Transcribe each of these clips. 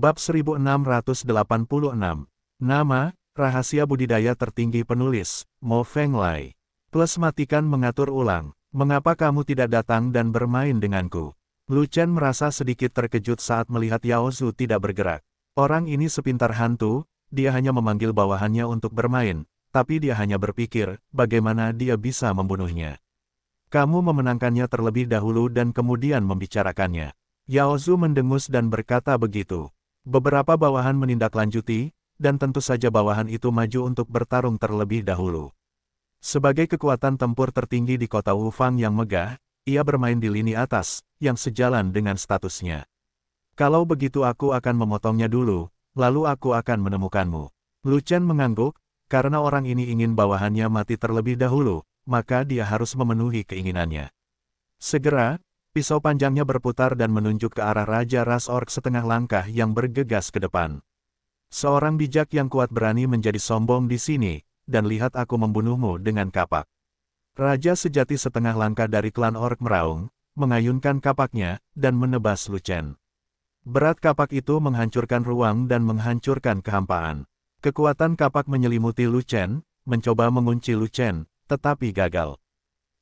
Bab 1686 Nama, Rahasia Budidaya Tertinggi Penulis, Mo Feng Lai. Plus matikan mengatur ulang, mengapa kamu tidak datang dan bermain denganku? Lu Chen merasa sedikit terkejut saat melihat Yao Zhu tidak bergerak. Orang ini sepintar hantu, dia hanya memanggil bawahannya untuk bermain, tapi dia hanya berpikir, bagaimana dia bisa membunuhnya. Kamu memenangkannya terlebih dahulu dan kemudian membicarakannya. Yao Zhu mendengus dan berkata begitu. Beberapa bawahan menindaklanjuti, dan tentu saja bawahan itu maju untuk bertarung terlebih dahulu. Sebagai kekuatan tempur tertinggi di kota Wufang yang megah, ia bermain di lini atas, yang sejalan dengan statusnya. Kalau begitu aku akan memotongnya dulu, lalu aku akan menemukanmu. Lu Chen mengangguk, karena orang ini ingin bawahannya mati terlebih dahulu, maka dia harus memenuhi keinginannya. Segera, Pisau panjangnya berputar dan menunjuk ke arah Raja Ras Ork setengah langkah yang bergegas ke depan. Seorang bijak yang kuat berani menjadi sombong di sini, dan lihat aku membunuhmu dengan kapak. Raja sejati setengah langkah dari klan Ork meraung, mengayunkan kapaknya, dan menebas Lucen. Berat kapak itu menghancurkan ruang dan menghancurkan kehampaan. Kekuatan kapak menyelimuti Lucen, mencoba mengunci Lucen, tetapi gagal.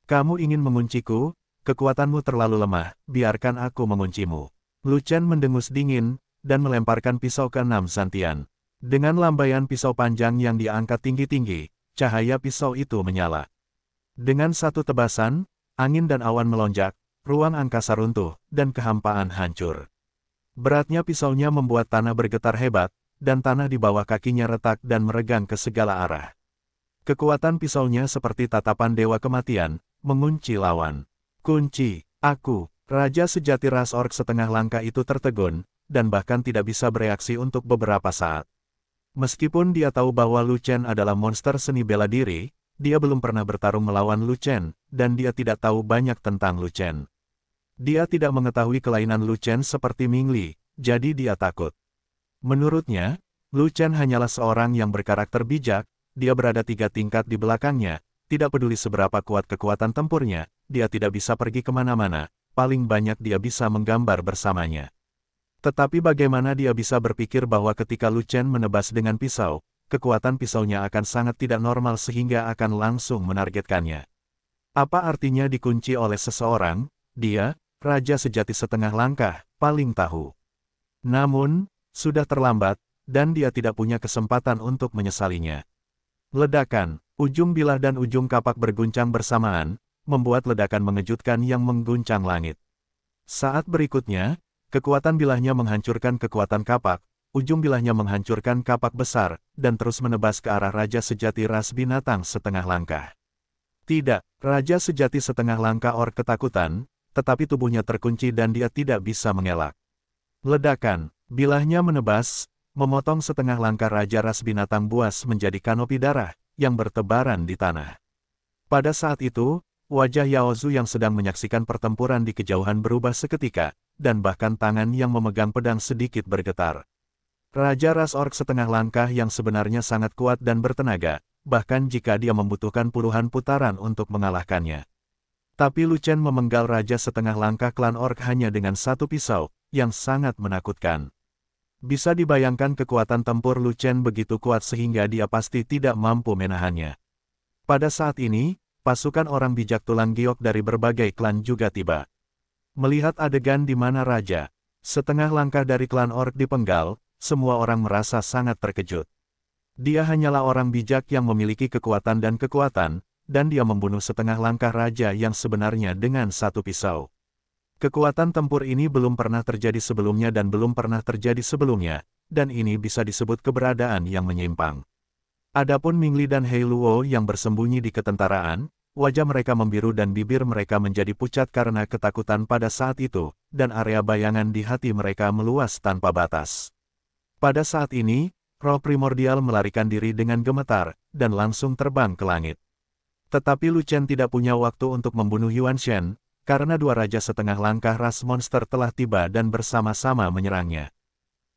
Kamu ingin mengunciku, kekuatanmu terlalu lemah, biarkan aku menguncimu. Lu Chen mendengus dingin, dan melemparkan pisau ke enam Santian. Dengan lambaian pisau panjang yang diangkat tinggi-tinggi, cahaya pisau itu menyala. Dengan satu tebasan, angin dan awan melonjak, ruang angkasa runtuh, dan kehampaan hancur. Beratnya pisaunya membuat tanah bergetar hebat, dan tanah di bawah kakinya retak dan meregang ke segala arah. Kekuatan pisaunya seperti tatapan dewa kematian, mengunci lawan. Kunci, aku, Raja sejati ras ork setengah langkah itu tertegun, dan bahkan tidak bisa bereaksi untuk beberapa saat. Meskipun dia tahu bahwa Lu Chen adalah monster seni bela diri, dia belum pernah bertarung melawan Lu Chen, dan dia tidak tahu banyak tentang Lu Chen. Dia tidak mengetahui kelainan Lu Chen seperti Ming Li, jadi dia takut. Menurutnya, Lu Chen hanyalah seorang yang berkarakter bijak, dia berada tiga tingkat di belakangnya, tidak peduli seberapa kuat kekuatan tempurnya, dia tidak bisa pergi kemana-mana, paling banyak dia bisa menggambar bersamanya. Tetapi bagaimana dia bisa berpikir bahwa ketika Lu Chen menebas dengan pisau, kekuatan pisaunya akan sangat tidak normal sehingga akan langsung menargetkannya. Apa artinya dikunci oleh seseorang? Dia, raja sejati setengah langkah, paling tahu. Namun, sudah terlambat, dan dia tidak punya kesempatan untuk menyesalinya. Ledakan, Ujung bilah dan ujung kapak berguncang bersamaan, membuat ledakan mengejutkan yang mengguncang langit. Saat berikutnya, kekuatan bilahnya menghancurkan kekuatan kapak, ujung bilahnya menghancurkan kapak besar, dan terus menebas ke arah Raja Sejati Ras Binatang setengah langkah. Tidak, Raja Sejati setengah langkah or ketakutan, tetapi tubuhnya terkunci dan dia tidak bisa mengelak. Ledakan, bilahnya menebas, memotong setengah langkah Raja Ras Binatang buas menjadi kanopi darah, yang bertebaran di tanah. Pada saat itu, wajah Yaozu yang sedang menyaksikan pertempuran di kejauhan berubah seketika, dan bahkan tangan yang memegang pedang sedikit bergetar. Raja Ras Ork setengah langkah yang sebenarnya sangat kuat dan bertenaga, bahkan jika dia membutuhkan puluhan putaran untuk mengalahkannya. Tapi Lucen memenggal Raja setengah langkah klan Ork hanya dengan satu pisau, yang sangat menakutkan. Bisa dibayangkan kekuatan tempur Lu Chen begitu kuat sehingga dia pasti tidak mampu menahannya. Pada saat ini, pasukan orang bijak tulang giok dari berbagai klan juga tiba. Melihat adegan di mana raja, setengah langkah dari klan ork dipenggal, semua orang merasa sangat terkejut. Dia hanyalah orang bijak yang memiliki kekuatan dan kekuatan, dan dia membunuh setengah langkah raja yang sebenarnya dengan satu pisau. Kekuatan tempur ini belum pernah terjadi sebelumnya dan belum pernah terjadi sebelumnya, dan ini bisa disebut keberadaan yang menyimpang. Adapun Mingli dan Hei Luo yang bersembunyi di ketentaraan, wajah mereka membiru dan bibir mereka menjadi pucat karena ketakutan pada saat itu, dan area bayangan di hati mereka meluas tanpa batas. Pada saat ini, roh primordial melarikan diri dengan gemetar, dan langsung terbang ke langit. Tetapi Lu Chen tidak punya waktu untuk membunuh Yuan Shen, karena dua raja setengah langkah ras monster telah tiba dan bersama-sama menyerangnya.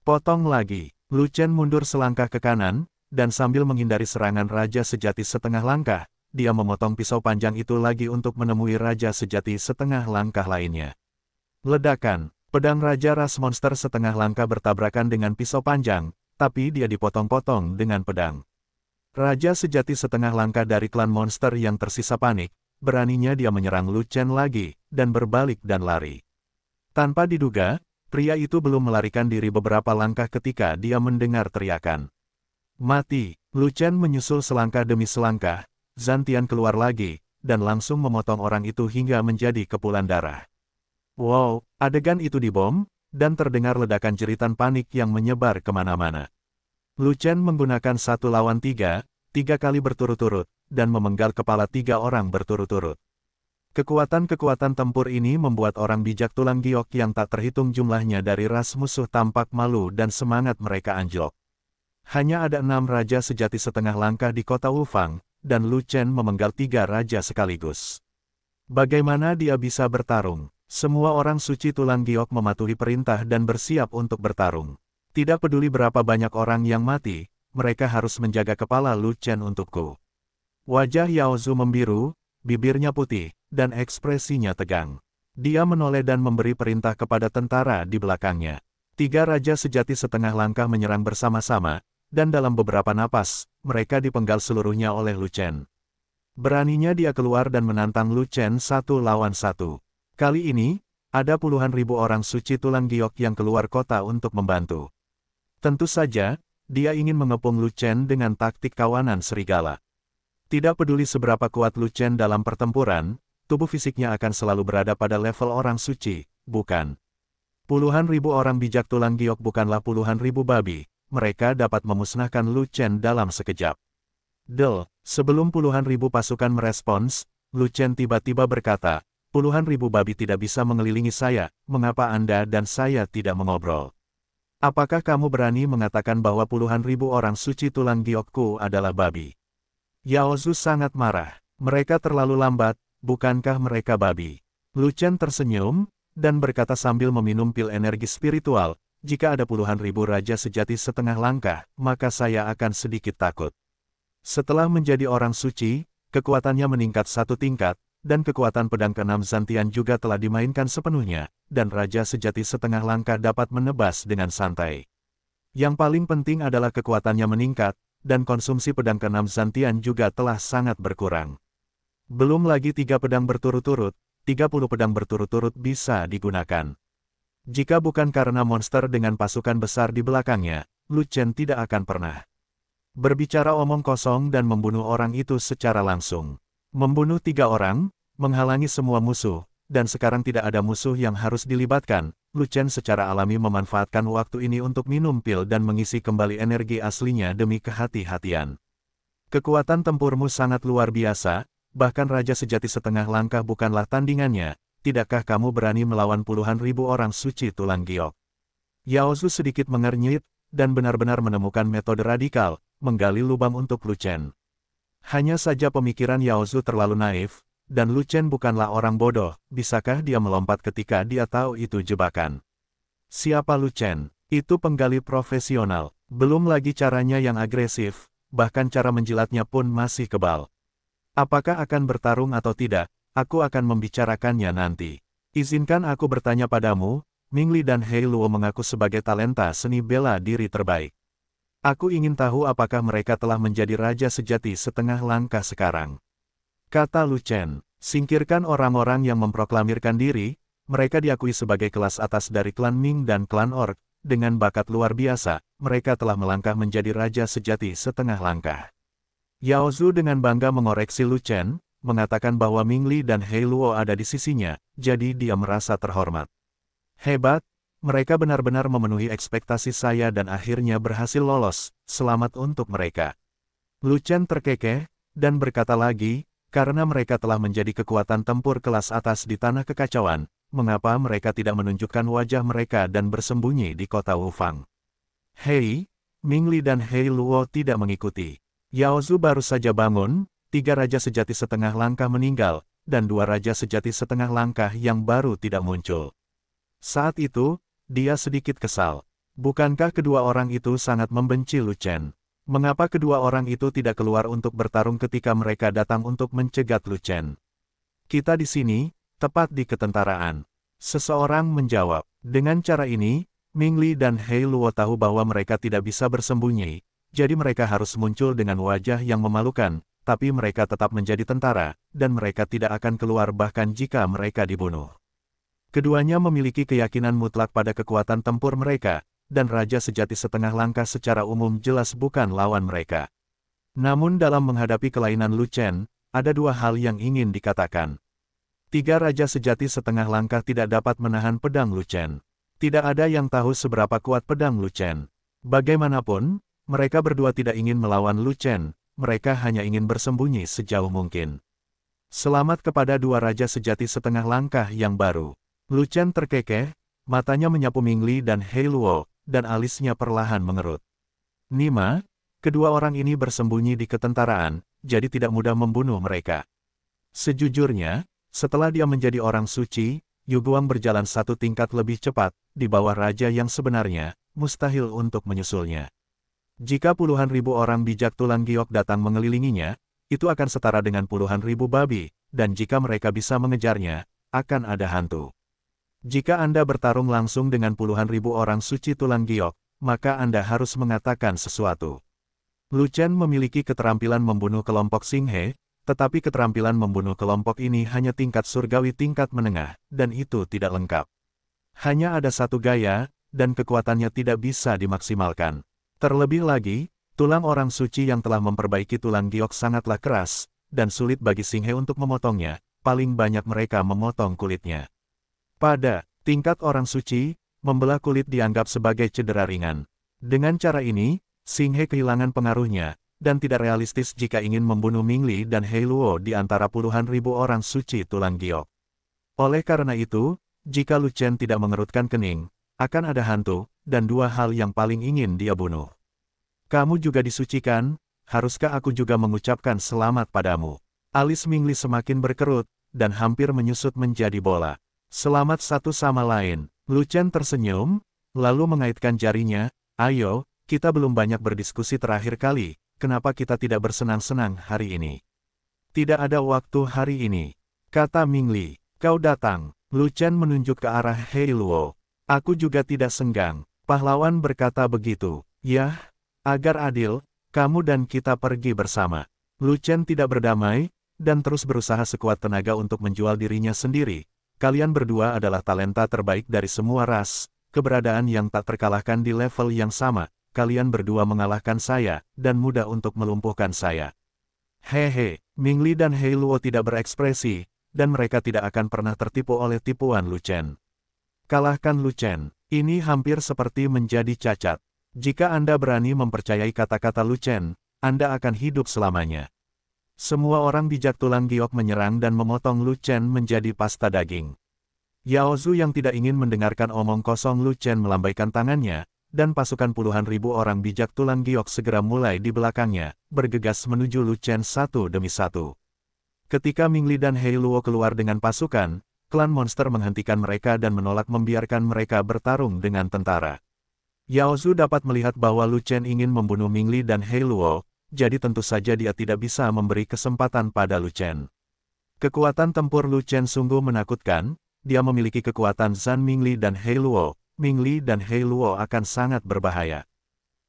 Potong lagi, Chen mundur selangkah ke kanan, dan sambil menghindari serangan raja sejati setengah langkah, dia memotong pisau panjang itu lagi untuk menemui raja sejati setengah langkah lainnya. Ledakan, pedang raja ras monster setengah langkah bertabrakan dengan pisau panjang, tapi dia dipotong-potong dengan pedang. Raja sejati setengah langkah dari klan monster yang tersisa panik, beraninya dia menyerang Lu Chen lagi, dan berbalik dan lari. Tanpa diduga, pria itu belum melarikan diri beberapa langkah ketika dia mendengar teriakan. Mati, Lu Chen menyusul selangkah demi selangkah, Zantian keluar lagi, dan langsung memotong orang itu hingga menjadi kepulan darah. Wow, adegan itu dibom, dan terdengar ledakan jeritan panik yang menyebar kemana-mana. Lu Chen menggunakan satu lawan tiga, tiga kali berturut-turut, dan memenggal kepala tiga orang berturut-turut. Kekuatan-kekuatan tempur ini membuat orang bijak tulang giok yang tak terhitung jumlahnya dari ras musuh tampak malu dan semangat mereka anjlok. Hanya ada enam raja sejati setengah langkah di kota Wufang, dan Lu Chen memenggal tiga raja sekaligus. Bagaimana dia bisa bertarung? Semua orang suci tulang giok mematuhi perintah dan bersiap untuk bertarung. Tidak peduli berapa banyak orang yang mati, mereka harus menjaga kepala Lu Chen untukku. Wajah Yao Zhu membiru, bibirnya putih, dan ekspresinya tegang. Dia menoleh dan memberi perintah kepada tentara di belakangnya. Tiga raja sejati setengah langkah menyerang bersama-sama, dan dalam beberapa napas, mereka dipenggal seluruhnya oleh Lu Chen. Beraninya dia keluar dan menantang Lu Chen satu lawan satu. Kali ini, ada puluhan ribu orang suci tulang giok yang keluar kota untuk membantu. Tentu saja, dia ingin mengepung Lu Chen dengan taktik kawanan serigala. Tidak peduli seberapa kuat Lucen dalam pertempuran, tubuh fisiknya akan selalu berada pada level orang suci, bukan. Puluhan ribu orang bijak tulang giok bukanlah puluhan ribu babi, mereka dapat memusnahkan Lucen dalam sekejap. Del, sebelum puluhan ribu pasukan merespons, Lucen tiba-tiba berkata, puluhan ribu babi tidak bisa mengelilingi saya, mengapa Anda dan saya tidak mengobrol? Apakah kamu berani mengatakan bahwa puluhan ribu orang suci tulang giokku adalah babi? Yaozu sangat marah. Mereka terlalu lambat, bukankah mereka babi? Lu Chen tersenyum, dan berkata sambil meminum pil energi spiritual, jika ada puluhan ribu raja sejati setengah langkah, maka saya akan sedikit takut. Setelah menjadi orang suci, kekuatannya meningkat satu tingkat, dan kekuatan pedang keenam Zantian juga telah dimainkan sepenuhnya, dan Raja Sejati setengah langkah dapat menebas dengan santai. Yang paling penting adalah kekuatannya meningkat, dan konsumsi pedang keenam Zantian juga telah sangat berkurang. Belum lagi tiga pedang berturut-turut, 30 pedang berturut-turut bisa digunakan. Jika bukan karena monster dengan pasukan besar di belakangnya, Lu Chen tidak akan pernah berbicara omong kosong dan membunuh orang itu secara langsung. Membunuh tiga orang, menghalangi semua musuh, dan sekarang tidak ada musuh yang harus dilibatkan, Lu Chen secara alami memanfaatkan waktu ini untuk minum pil dan mengisi kembali energi aslinya demi kehati-hatian. Kekuatan tempurmu sangat luar biasa, bahkan Raja Sejati setengah langkah bukanlah tandingannya, tidakkah kamu berani melawan puluhan ribu orang suci tulang giok? Yaozu sedikit mengernyit, dan benar-benar menemukan metode radikal, menggali lubang untuk Lu Chen. Hanya saja pemikiran Yaozu terlalu naif, dan Lu Chen bukanlah orang bodoh, bisakah dia melompat ketika dia tahu itu jebakan? Siapa Lu Chen? Itu penggali profesional. Belum lagi caranya yang agresif, bahkan cara menjilatnya pun masih kebal. Apakah akan bertarung atau tidak, aku akan membicarakannya nanti. Izinkan aku bertanya padamu, Mingli dan Hei Luo mengaku sebagai talenta seni bela diri terbaik. Aku ingin tahu apakah mereka telah menjadi raja sejati setengah langkah sekarang. Kata Lu Chen, singkirkan orang-orang yang memproklamirkan diri, mereka diakui sebagai kelas atas dari klan Ming dan klan Orc, dengan bakat luar biasa, mereka telah melangkah menjadi raja sejati setengah langkah. Yao Zhu dengan bangga mengoreksi Lu Chen, mengatakan bahwa Ming Li dan Hei Luo ada di sisinya, jadi dia merasa terhormat. Hebat, mereka benar-benar memenuhi ekspektasi saya dan akhirnya berhasil lolos, selamat untuk mereka. Lu Chen terkekeh, dan berkata lagi, karena mereka telah menjadi kekuatan tempur kelas atas di tanah kekacauan, mengapa mereka tidak menunjukkan wajah mereka dan bersembunyi di kota Wufang? Hei, Mingli dan Hei Luo tidak mengikuti. Yaozu baru saja bangun, tiga raja sejati setengah langkah meninggal, dan dua raja sejati setengah langkah yang baru tidak muncul. Saat itu, dia sedikit kesal. Bukankah kedua orang itu sangat membenci Lu Chen? Mengapa kedua orang itu tidak keluar untuk bertarung ketika mereka datang untuk mencegat Lu Chen? Kita di sini, tepat di ketentaraan. Seseorang menjawab, dengan cara ini, Ming Li dan Hei Luo tahu bahwa mereka tidak bisa bersembunyi, jadi mereka harus muncul dengan wajah yang memalukan, tapi mereka tetap menjadi tentara, dan mereka tidak akan keluar bahkan jika mereka dibunuh. Keduanya memiliki keyakinan mutlak pada kekuatan tempur mereka, dan Raja Sejati setengah langkah secara umum jelas bukan lawan mereka. Namun dalam menghadapi kelainan Lu Chen, ada dua hal yang ingin dikatakan. Tiga Raja Sejati setengah langkah tidak dapat menahan pedang Lu Chen. Tidak ada yang tahu seberapa kuat pedang Lu Chen. Bagaimanapun, mereka berdua tidak ingin melawan Lu Chen, mereka hanya ingin bersembunyi sejauh mungkin. Selamat kepada dua Raja Sejati setengah langkah yang baru. Lu Chen terkekeh, matanya menyapu Mingli dan Hei Luo, dan alisnya perlahan mengerut. Nima, kedua orang ini bersembunyi di ketentaraan, jadi tidak mudah membunuh mereka. Sejujurnya, setelah dia menjadi orang suci, Yuguang berjalan satu tingkat lebih cepat, di bawah raja yang sebenarnya, mustahil untuk menyusulnya. Jika puluhan ribu orang bijak tulang giok datang mengelilinginya, itu akan setara dengan puluhan ribu babi, dan jika mereka bisa mengejarnya, akan ada hantu. Jika Anda bertarung langsung dengan puluhan ribu orang suci tulang giok, maka Anda harus mengatakan sesuatu. Lu Chen memiliki keterampilan membunuh kelompok Singhe, tetapi keterampilan membunuh kelompok ini hanya tingkat surgawi tingkat menengah, dan itu tidak lengkap. Hanya ada satu gaya, dan kekuatannya tidak bisa dimaksimalkan. Terlebih lagi, tulang orang suci yang telah memperbaiki tulang giok sangatlah keras, dan sulit bagi Singhe untuk memotongnya, paling banyak mereka memotong kulitnya. Pada tingkat orang suci, membelah kulit dianggap sebagai cedera ringan. Dengan cara ini, Singhe kehilangan pengaruhnya, dan tidak realistis jika ingin membunuh Mingli dan Heiluo di antara puluhan ribu orang suci tulang giok. Oleh karena itu, jika Lu Chen tidak mengerutkan kening, akan ada hantu, dan dua hal yang paling ingin dia bunuh. Kamu juga disucikan, haruskah aku juga mengucapkan selamat padamu? Alis Mingli semakin berkerut, dan hampir menyusut menjadi bola. Selamat satu sama lain. Lucen tersenyum, lalu mengaitkan jarinya, ayo, kita belum banyak berdiskusi terakhir kali, kenapa kita tidak bersenang-senang hari ini? Tidak ada waktu hari ini, kata Mingli. Kau datang, Lucen menunjuk ke arah Hei Luo. Aku juga tidak senggang, pahlawan berkata begitu, yah, agar adil, kamu dan kita pergi bersama. Lucen tidak berdamai, dan terus berusaha sekuat tenaga untuk menjual dirinya sendiri, Kalian berdua adalah talenta terbaik dari semua ras, keberadaan yang tak terkalahkan di level yang sama, kalian berdua mengalahkan saya, dan mudah untuk melumpuhkan saya. Hehe, Mingli dan Hei Luo tidak berekspresi, dan mereka tidak akan pernah tertipu oleh tipuan Lu Chen. Kalahkan Lu Chen, ini hampir seperti menjadi cacat. Jika Anda berani mempercayai kata-kata Lu Chen, Anda akan hidup selamanya. Semua orang bijak tulang giok menyerang dan memotong Lu Chen menjadi pasta daging. Yao Zhu yang tidak ingin mendengarkan omong kosong Lu Chen melambaikan tangannya, dan pasukan puluhan ribu orang bijak tulang giok segera mulai di belakangnya, bergegas menuju Lu Chen satu demi satu. Ketika Mingli dan Hei Luo keluar dengan pasukan, klan monster menghentikan mereka dan menolak membiarkan mereka bertarung dengan tentara. Yao Zhu dapat melihat bahwa Lu Chen ingin membunuh Mingli dan Hei Luo, jadi tentu saja dia tidak bisa memberi kesempatan pada Lu Chen. Kekuatan tempur Lu Chen sungguh menakutkan, dia memiliki kekuatan Zan Mingli dan Hei Luo, Mingli dan Hei Luo akan sangat berbahaya.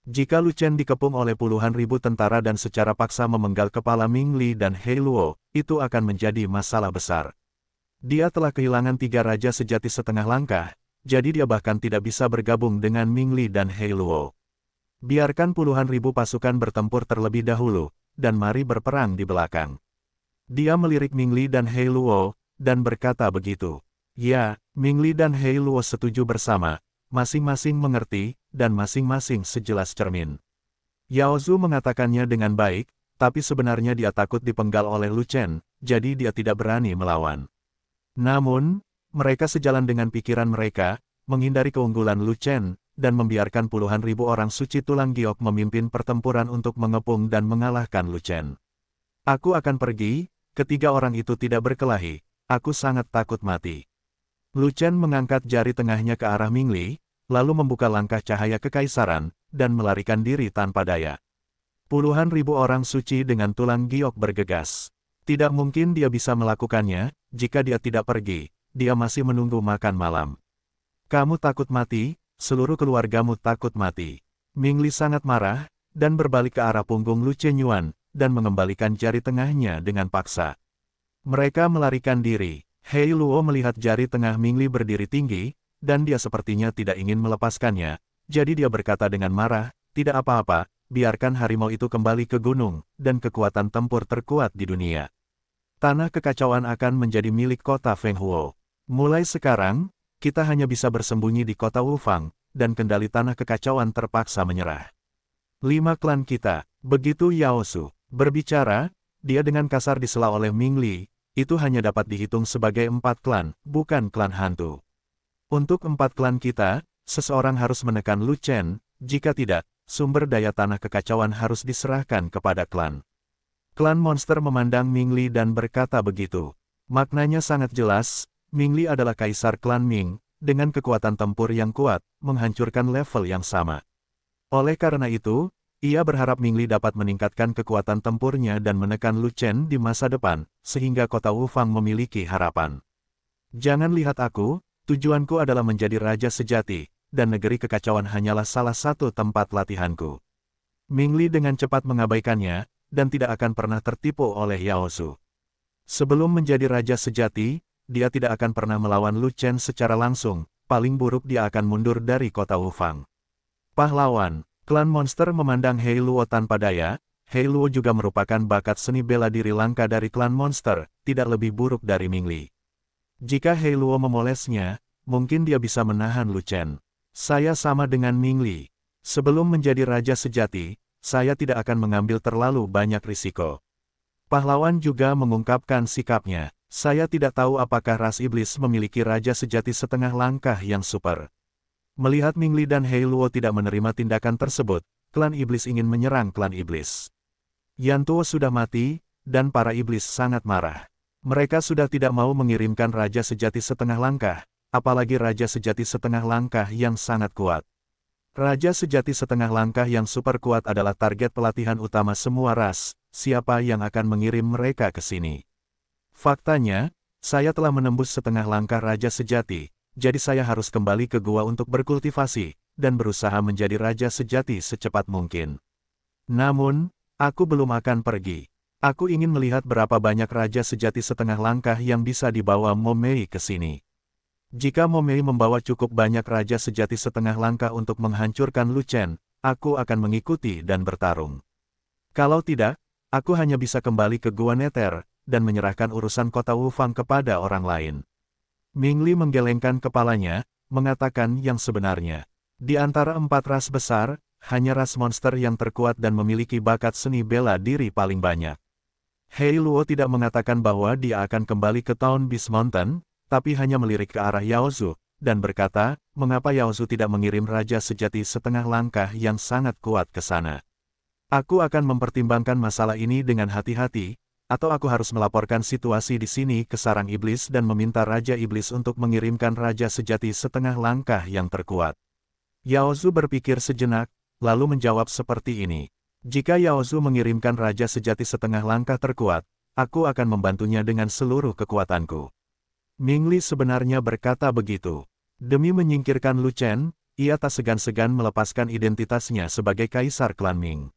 Jika Lu Chen dikepung oleh puluhan ribu tentara dan secara paksa memenggal kepala Mingli dan Hei Luo, itu akan menjadi masalah besar. Dia telah kehilangan tiga raja sejati setengah langkah, jadi dia bahkan tidak bisa bergabung dengan Mingli dan Hei Luo. Biarkan puluhan ribu pasukan bertempur terlebih dahulu, dan mari berperang di belakang. Dia melirik Mingli dan Hei Luo, dan berkata begitu. Ya, Mingli dan Hei Luo setuju bersama, masing-masing mengerti, dan masing-masing sejelas cermin. Yao Yaozu mengatakannya dengan baik, tapi sebenarnya dia takut dipenggal oleh Lu Chen, jadi dia tidak berani melawan. Namun, mereka sejalan dengan pikiran mereka, menghindari keunggulan Lu Chen, dan membiarkan puluhan ribu orang suci tulang giok memimpin pertempuran untuk mengepung dan mengalahkan Lucen. Aku akan pergi, ketiga orang itu tidak berkelahi, aku sangat takut mati. Lucen mengangkat jari tengahnya ke arah Mingli, lalu membuka langkah cahaya kekaisaran, dan melarikan diri tanpa daya. Puluhan ribu orang suci dengan tulang giok bergegas. Tidak mungkin dia bisa melakukannya, jika dia tidak pergi, dia masih menunggu makan malam. Kamu takut mati, seluruh keluargamu takut mati. Ming Li sangat marah, dan berbalik ke arah punggung Lu Chen Yuan, dan mengembalikan jari tengahnya dengan paksa. Mereka melarikan diri. Hei Luo melihat jari tengah Ming Li berdiri tinggi, dan dia sepertinya tidak ingin melepaskannya, jadi dia berkata dengan marah, tidak apa-apa, biarkan harimau itu kembali ke gunung, dan kekuatan tempur terkuat di dunia. Tanah kekacauan akan menjadi milik kota Feng Huo. Mulai sekarang, kita hanya bisa bersembunyi di kota Wufang, dan kendali tanah kekacauan terpaksa menyerah. Lima klan kita, begitu Yao Su, berbicara, dia dengan kasar disela oleh Ming Li, itu hanya dapat dihitung sebagai empat klan, bukan klan hantu. Untuk empat klan kita, seseorang harus menekan Lu Chen, jika tidak, sumber daya tanah kekacauan harus diserahkan kepada klan. Klan monster memandang Ming Li dan berkata begitu. Maknanya sangat jelas, Ming Li adalah kaisar klan Ming, dengan kekuatan tempur yang kuat, menghancurkan level yang sama. Oleh karena itu, ia berharap Ming Li dapat meningkatkan kekuatan tempurnya dan menekan Lu Chen di masa depan, sehingga kota Wufang memiliki harapan. Jangan lihat aku, tujuanku adalah menjadi raja sejati, dan negeri kekacauan hanyalah salah satu tempat latihanku. Ming Li dengan cepat mengabaikannya, dan tidak akan pernah tertipu oleh Yao Su. Sebelum menjadi raja sejati, dia tidak akan pernah melawan Lu Chen secara langsung, paling buruk dia akan mundur dari kota Wufang. Pahlawan, klan monster memandang Hei Luo tanpa daya, Hei Luo juga merupakan bakat seni bela diri langka dari klan monster, tidak lebih buruk dari Ming Li. Jika Hei Luo memolesnya, mungkin dia bisa menahan Lu Chen. Saya sama dengan Ming Li. Sebelum menjadi raja sejati, saya tidak akan mengambil terlalu banyak risiko. Pahlawan juga mengungkapkan sikapnya. Saya tidak tahu apakah ras iblis memiliki raja sejati setengah langkah yang super. Melihat Mingli dan Hei Luo tidak menerima tindakan tersebut, klan iblis ingin menyerang klan iblis. Yantuo sudah mati, dan para iblis sangat marah. Mereka sudah tidak mau mengirimkan raja sejati setengah langkah, apalagi raja sejati setengah langkah yang sangat kuat. Raja sejati setengah langkah yang super kuat adalah target pelatihan utama semua ras, siapa yang akan mengirim mereka ke sini. Faktanya, saya telah menembus setengah langkah raja sejati, jadi saya harus kembali ke gua untuk berkultivasi, dan berusaha menjadi raja sejati secepat mungkin. Namun, aku belum akan pergi. Aku ingin melihat berapa banyak raja sejati setengah langkah yang bisa dibawa Momei ke sini. Jika Momei membawa cukup banyak raja sejati setengah langkah untuk menghancurkan Lucen, aku akan mengikuti dan bertarung. Kalau tidak, aku hanya bisa kembali ke Gua Neter, dan menyerahkan urusan kota Wufang kepada orang lain. Ming Li menggelengkan kepalanya, mengatakan yang sebenarnya. Di antara empat ras besar, hanya ras monster yang terkuat dan memiliki bakat seni bela diri paling banyak. Hei Luo tidak mengatakan bahwa dia akan kembali ke Town Beast Mountain, tapi hanya melirik ke arah Yaozu, dan berkata, mengapa Yaozu tidak mengirim Raja Sejati setengah langkah yang sangat kuat ke sana. Aku akan mempertimbangkan masalah ini dengan hati-hati, atau aku harus melaporkan situasi di sini ke sarang iblis dan meminta Raja Iblis untuk mengirimkan Raja Sejati setengah langkah yang terkuat. Yaozu berpikir sejenak, lalu menjawab seperti ini. Jika Yaozu mengirimkan Raja Sejati setengah langkah terkuat, aku akan membantunya dengan seluruh kekuatanku. Mingli sebenarnya berkata begitu. Demi menyingkirkan Lu Chen, ia tak segan-segan melepaskan identitasnya sebagai Kaisar Klan Ming.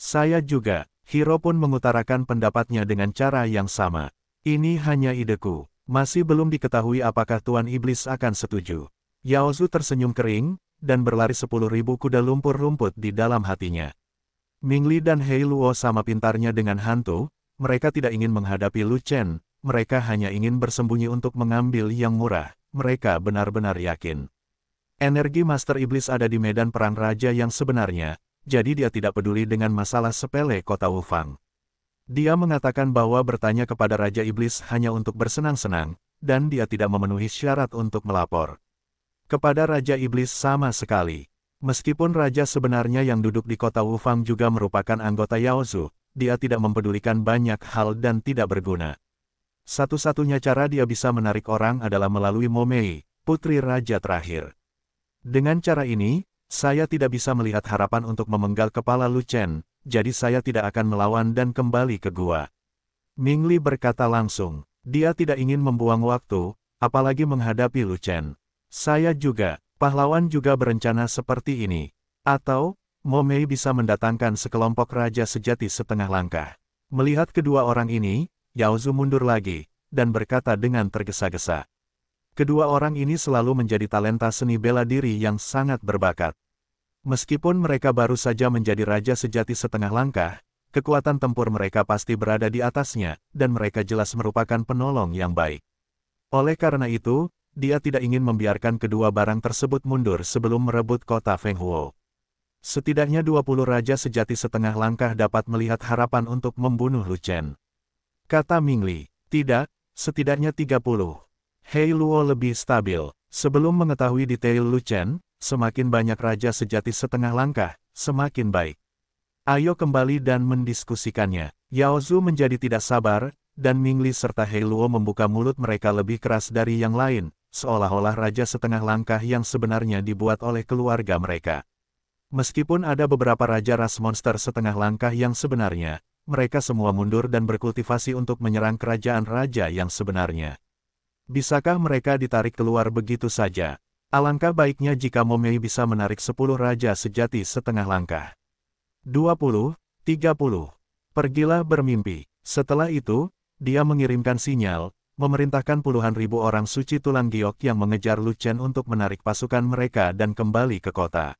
Saya juga, Hiro pun mengutarakan pendapatnya dengan cara yang sama. Ini hanya ideku. Masih belum diketahui apakah Tuan Iblis akan setuju. Yaozu tersenyum kering, dan berlari sepuluh ribu kuda lumpur-rumput di dalam hatinya. Mingli dan Hei Luo sama pintarnya dengan hantu, mereka tidak ingin menghadapi Lu Chen, mereka hanya ingin bersembunyi untuk mengambil yang murah, mereka benar-benar yakin. Energi Master Iblis ada di medan perang raja yang sebenarnya, jadi dia tidak peduli dengan masalah sepele kota Wufang. Dia mengatakan bahwa bertanya kepada Raja Iblis hanya untuk bersenang-senang, dan dia tidak memenuhi syarat untuk melapor. Kepada Raja Iblis sama sekali. Meskipun Raja sebenarnya yang duduk di kota Wufang juga merupakan anggota Yaozu, dia tidak mempedulikan banyak hal dan tidak berguna. Satu-satunya cara dia bisa menarik orang adalah melalui Momei, putri Raja terakhir. Dengan cara ini, saya tidak bisa melihat harapan untuk memenggal kepala Lu Chen, jadi saya tidak akan melawan dan kembali ke gua. Ming Li berkata langsung, dia tidak ingin membuang waktu, apalagi menghadapi Lu Chen. Saya juga, pahlawan juga berencana seperti ini. Atau, Mei bisa mendatangkan sekelompok raja sejati setengah langkah. Melihat kedua orang ini, Yaozu mundur lagi, dan berkata dengan tergesa-gesa, Kedua orang ini selalu menjadi talenta seni bela diri yang sangat berbakat. Meskipun mereka baru saja menjadi raja sejati setengah langkah, kekuatan tempur mereka pasti berada di atasnya, dan mereka jelas merupakan penolong yang baik. Oleh karena itu, dia tidak ingin membiarkan kedua barang tersebut mundur sebelum merebut kota Fenghuo. Setidaknya 20 raja sejati setengah langkah dapat melihat harapan untuk membunuh Lu Chen. Kata Mingli, tidak, setidaknya 30. Hei Luo lebih stabil. Sebelum mengetahui detail Lu Chen, semakin banyak raja sejati setengah langkah, semakin baik. Ayo kembali dan mendiskusikannya. Yao Zhu menjadi tidak sabar, dan Ming Li serta Hei Luo membuka mulut mereka lebih keras dari yang lain, seolah-olah raja setengah langkah yang sebenarnya dibuat oleh keluarga mereka. Meskipun ada beberapa raja ras monster setengah langkah yang sebenarnya, mereka semua mundur dan berkultivasi untuk menyerang kerajaan raja yang sebenarnya. Bisakah mereka ditarik keluar begitu saja? Alangkah baiknya jika Momei bisa menarik sepuluh raja sejati setengah langkah. 20, 30. Pergilah bermimpi. Setelah itu, dia mengirimkan sinyal, memerintahkan puluhan ribu orang suci tulang giok yang mengejar Lucen untuk menarik pasukan mereka dan kembali ke kota.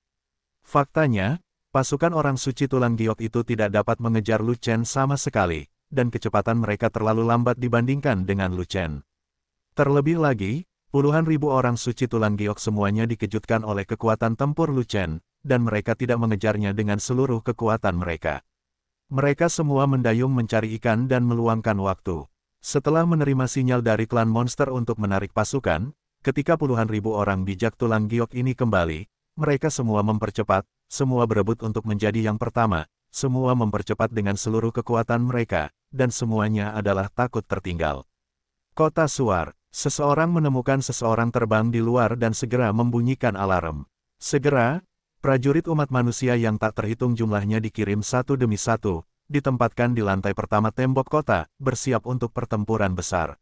Faktanya, pasukan orang suci tulang giok itu tidak dapat mengejar Lucen sama sekali, dan kecepatan mereka terlalu lambat dibandingkan dengan Lucen. Terlebih lagi, puluhan ribu orang suci tulang giok semuanya dikejutkan oleh kekuatan tempur Lu Chen, dan mereka tidak mengejarnya dengan seluruh kekuatan mereka. Mereka semua mendayung mencari ikan dan meluangkan waktu. Setelah menerima sinyal dari klan monster untuk menarik pasukan, ketika puluhan ribu orang bijak tulang giok ini kembali, mereka semua mempercepat, semua berebut untuk menjadi yang pertama, semua mempercepat dengan seluruh kekuatan mereka, dan semuanya adalah takut tertinggal. Kota Suar Seseorang menemukan seseorang terbang di luar dan segera membunyikan alarm. Segera, prajurit umat manusia yang tak terhitung jumlahnya dikirim satu demi satu, ditempatkan di lantai pertama tembok kota, bersiap untuk pertempuran besar.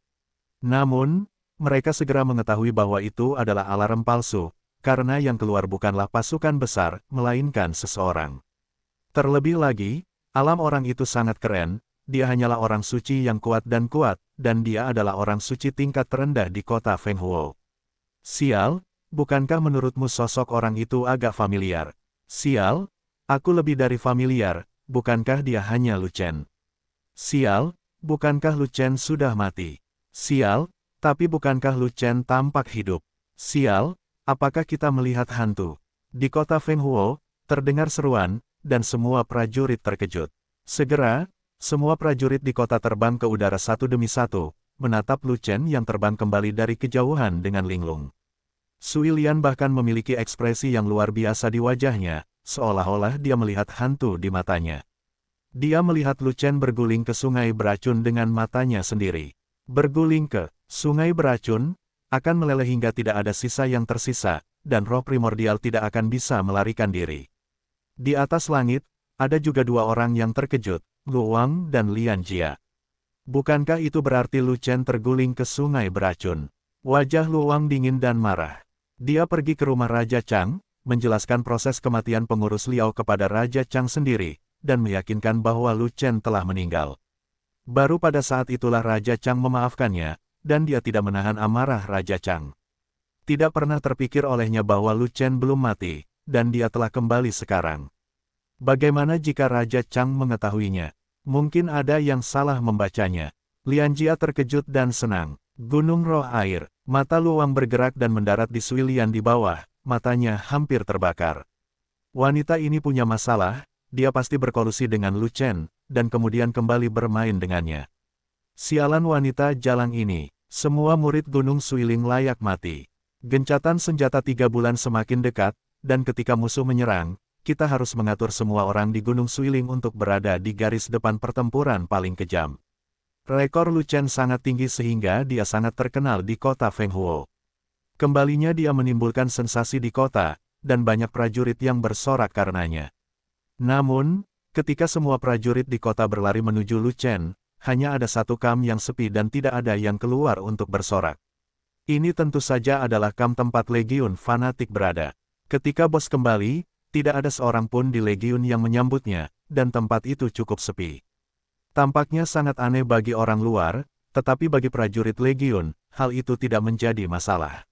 Namun, mereka segera mengetahui bahwa itu adalah alarm palsu, karena yang keluar bukanlah pasukan besar, melainkan seseorang. Terlebih lagi, alam orang itu sangat keren, dia hanyalah orang suci yang kuat dan kuat, dan dia adalah orang suci tingkat terendah di kota Fenghuo. Sial, bukankah menurutmu sosok orang itu agak familiar? Sial, aku lebih dari familiar, bukankah dia hanya Lucen? Sial, bukankah Lucen sudah mati? Sial, tapi bukankah Lucen tampak hidup? Sial, apakah kita melihat hantu? Di kota Fenghuo, terdengar seruan, dan semua prajurit terkejut. Segera, semua prajurit di kota terbang ke udara satu demi satu, menatap Lu Chen yang terbang kembali dari kejauhan dengan linglung. Sui Lian bahkan memiliki ekspresi yang luar biasa di wajahnya, seolah-olah dia melihat hantu di matanya. Dia melihat Lu Chen berguling ke sungai beracun dengan matanya sendiri. Berguling ke sungai beracun, akan meleleh hingga tidak ada sisa yang tersisa, dan roh primordial tidak akan bisa melarikan diri. Di atas langit, ada juga dua orang yang terkejut, Luang dan Lian Jia, Bukankah itu berarti Lu Chen terguling ke sungai beracun? Wajah Luang dingin dan marah. Dia pergi ke rumah Raja Chang, menjelaskan proses kematian pengurus Liao kepada Raja Chang sendiri, dan meyakinkan bahwa Lu Chen telah meninggal. Baru pada saat itulah Raja Chang memaafkannya, dan dia tidak menahan amarah Raja Chang. Tidak pernah terpikir olehnya bahwa Lu Chen belum mati, dan dia telah kembali sekarang. Bagaimana jika Raja Chang mengetahuinya? Mungkin ada yang salah membacanya. Lianjia terkejut dan senang. Gunung roh air. Mata Luang bergerak dan mendarat di Suilian di bawah, matanya hampir terbakar. Wanita ini punya masalah, dia pasti berkolusi dengan Lu Chen, dan kemudian kembali bermain dengannya. Sialan wanita jalang ini, semua murid Gunung Suiling layak mati. Gencatan senjata tiga bulan semakin dekat, dan ketika musuh menyerang, kita harus mengatur semua orang di Gunung Suiling untuk berada di garis depan pertempuran paling kejam. Rekor Luchen sangat tinggi sehingga dia sangat terkenal di kota Fenghuo. Kembalinya dia menimbulkan sensasi di kota, dan banyak prajurit yang bersorak karenanya. Namun, ketika semua prajurit di kota berlari menuju Luchen, hanya ada satu kam yang sepi dan tidak ada yang keluar untuk bersorak. Ini tentu saja adalah kam tempat legiun fanatik berada. Ketika bos kembali, tidak ada seorang pun di Legiun yang menyambutnya, dan tempat itu cukup sepi. Tampaknya sangat aneh bagi orang luar, tetapi bagi prajurit Legiun, hal itu tidak menjadi masalah.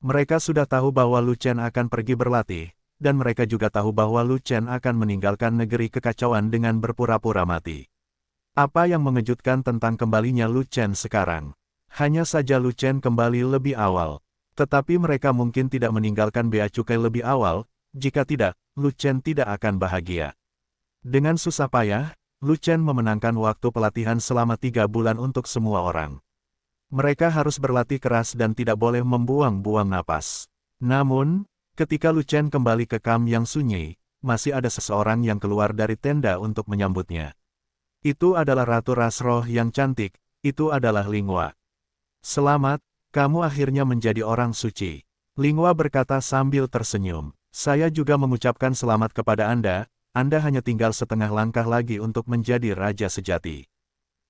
Mereka sudah tahu bahwa Chen akan pergi berlatih, dan mereka juga tahu bahwa Chen akan meninggalkan negeri kekacauan dengan berpura-pura mati. Apa yang mengejutkan tentang kembalinya Chen sekarang? Hanya saja Chen kembali lebih awal. Tetapi mereka mungkin tidak meninggalkan Bea Cukai lebih awal, jika tidak, Lu Chen tidak akan bahagia. Dengan susah payah, Lu Chen memenangkan waktu pelatihan selama tiga bulan untuk semua orang. Mereka harus berlatih keras dan tidak boleh membuang-buang napas. Namun, ketika Lu Chen kembali ke kam yang sunyi, masih ada seseorang yang keluar dari tenda untuk menyambutnya. Itu adalah Ratu Rasroh yang cantik, itu adalah Lingwa. Selamat, kamu akhirnya menjadi orang suci. Lingwa berkata sambil tersenyum. Saya juga mengucapkan selamat kepada Anda, Anda hanya tinggal setengah langkah lagi untuk menjadi raja sejati.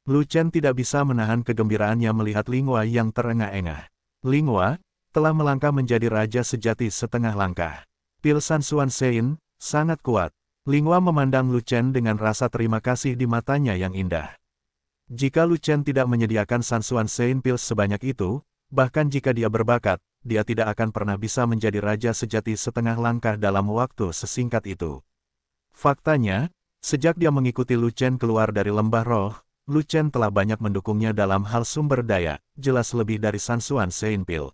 Lu Chen tidak bisa menahan kegembiraannya melihat Lingwa yang terengah-engah. Lingwa telah melangkah menjadi raja sejati setengah langkah. Pilsan Suan Sein sangat kuat. Lingwa memandang Lu Chen dengan rasa terima kasih di matanya yang indah. Jika Lu Chen tidak menyediakan Sansuan Sein pil sebanyak itu, Bahkan jika dia berbakat, dia tidak akan pernah bisa menjadi raja sejati setengah langkah dalam waktu sesingkat itu. Faktanya, sejak dia mengikuti Lucen keluar dari lembah roh, Lucen telah banyak mendukungnya dalam hal sumber daya, jelas lebih dari Sansuan Seinpil.